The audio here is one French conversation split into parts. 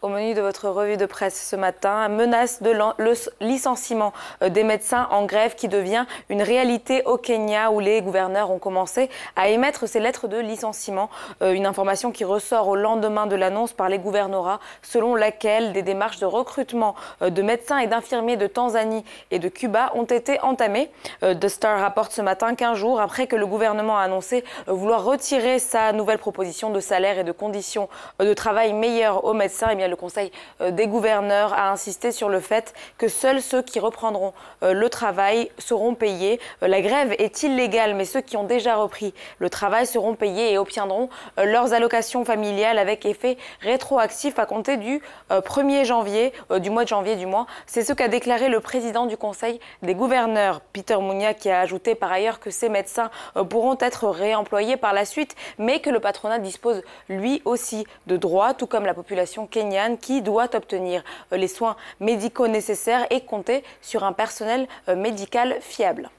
Au menu de votre revue de presse ce matin, menace de licenciement euh, des médecins en grève qui devient une réalité au Kenya où les gouverneurs ont commencé à émettre ces lettres de licenciement. Euh, une information qui ressort au lendemain de l'annonce par les gouvernorats selon laquelle des démarches de recrutement euh, de médecins et d'infirmiers de Tanzanie et de Cuba ont été entamées. The Star rapporte ce matin qu'un jour après que le gouvernement a annoncé vouloir retirer sa nouvelle proposition de salaire et de conditions de travail meilleures aux médecins, eh le Conseil euh, des gouverneurs a insisté sur le fait que seuls ceux qui reprendront euh, le travail seront payés. Euh, la grève est illégale, mais ceux qui ont déjà repris le travail seront payés et obtiendront leurs allocations familiales avec effet rétroactif à compter du 1er janvier, du mois de janvier du mois. C'est ce qu'a déclaré le président du Conseil des gouverneurs, Peter Mounia, qui a ajouté par ailleurs que ces médecins pourront être réemployés par la suite, mais que le patronat dispose lui aussi de droits, tout comme la population Kenya qui doit obtenir euh, les soins médicaux nécessaires et compter sur un personnel euh, médical fiable.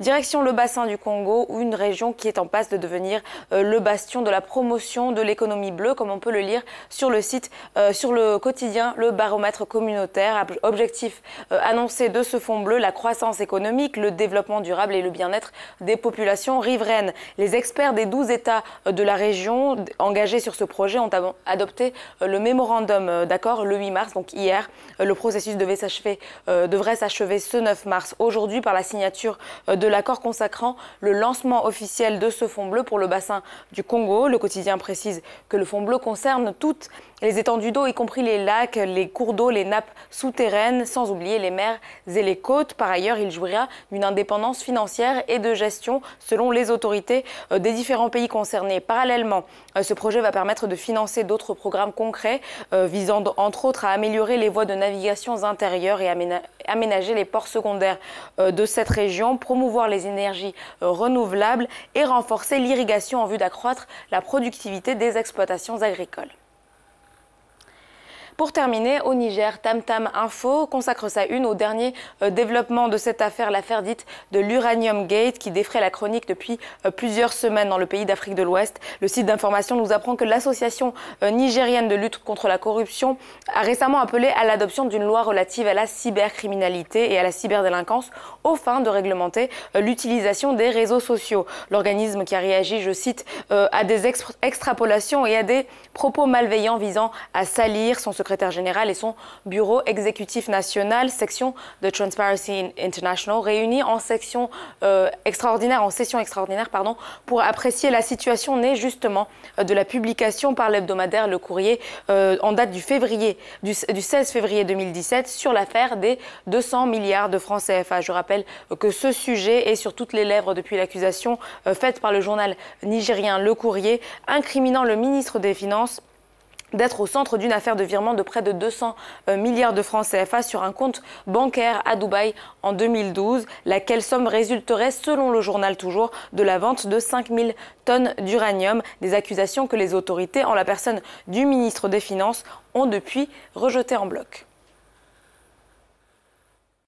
Direction le bassin du Congo, une région qui est en passe de devenir euh, le bastion de la promotion de l'économie bleue, comme on peut le lire sur le site, euh, sur le quotidien, le baromètre communautaire. Objectif euh, annoncé de ce fonds bleu, la croissance économique, le développement durable et le bien-être des populations riveraines. Les experts des 12 États de la région engagés sur ce projet ont adopté le mémorandum d'accord le 8 mars, donc hier. Le processus devait s'achever, devrait s'achever ce 9 mars aujourd'hui par la signature de de l'accord consacrant le lancement officiel de ce fonds bleu pour le bassin du Congo. Le quotidien précise que le fonds bleu concerne toutes les étendues d'eau, y compris les lacs, les cours d'eau, les nappes souterraines, sans oublier les mers et les côtes. Par ailleurs, il jouira d'une indépendance financière et de gestion selon les autorités euh, des différents pays concernés. Parallèlement, euh, ce projet va permettre de financer d'autres programmes concrets euh, visant entre autres à améliorer les voies de navigation intérieures et aménager aménager les ports secondaires euh, de cette région, promouvoir les énergies euh, renouvelables et renforcer l'irrigation en vue d'accroître la productivité des exploitations agricoles. Pour terminer, au Niger, Tam Tam Info consacre sa une au dernier euh, développement de cette affaire, l'affaire dite de l'Uranium Gate, qui défrait la chronique depuis euh, plusieurs semaines dans le pays d'Afrique de l'Ouest. Le site d'information nous apprend que l'association euh, nigérienne de lutte contre la corruption a récemment appelé à l'adoption d'une loi relative à la cybercriminalité et à la cyberdélinquance au fin de réglementer l'utilisation des réseaux sociaux. L'organisme qui a réagi, je cite, à des extrapolations et à des propos malveillants visant à salir son secret général et son bureau exécutif national, section de Transparency International, réunis en section euh, extraordinaire, en session extraordinaire, pardon, pour apprécier la situation née justement euh, de la publication par l'hebdomadaire Le Courrier euh, en date du février, du, 16 février 2017 sur l'affaire des 200 milliards de francs CFA. Je rappelle que ce sujet est sur toutes les lèvres depuis l'accusation faite par le journal nigérien Le Courrier incriminant le ministre des Finances d'être au centre d'une affaire de virement de près de 200 euh, milliards de francs CFA sur un compte bancaire à Dubaï en 2012, laquelle somme résulterait, selon le journal toujours, de la vente de 5000 tonnes d'uranium, des accusations que les autorités, en la personne du ministre des Finances, ont depuis rejetées en bloc.